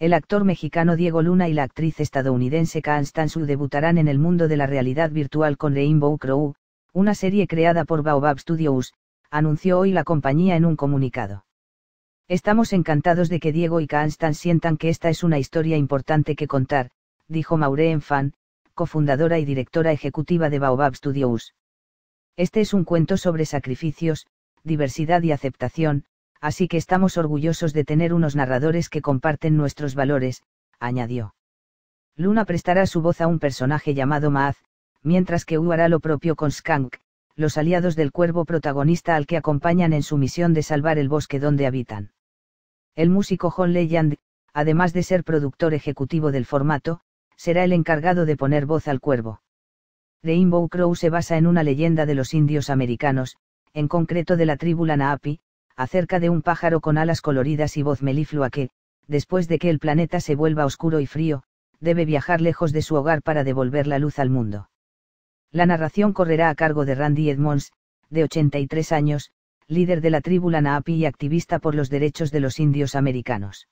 el actor mexicano Diego Luna y la actriz estadounidense Kaan su debutarán en el mundo de la realidad virtual con Rainbow Crow, una serie creada por Baobab Studios, anunció hoy la compañía en un comunicado. Estamos encantados de que Diego y Stan sientan que esta es una historia importante que contar, dijo Maureen Fan, cofundadora y directora ejecutiva de Baobab Studios. Este es un cuento sobre sacrificios, diversidad y aceptación, así que estamos orgullosos de tener unos narradores que comparten nuestros valores, añadió. Luna prestará su voz a un personaje llamado Maaz, mientras que U hará lo propio con Skank, los aliados del cuervo protagonista al que acompañan en su misión de salvar el bosque donde habitan. El músico John Legend, además de ser productor ejecutivo del formato, será el encargado de poner voz al cuervo. Rainbow Crow se basa en una leyenda de los indios americanos, en concreto de la tribu Naapi acerca de un pájaro con alas coloridas y voz meliflua que, después de que el planeta se vuelva oscuro y frío, debe viajar lejos de su hogar para devolver la luz al mundo. La narración correrá a cargo de Randy Edmonds, de 83 años, líder de la tribu Naapi y activista por los derechos de los indios americanos.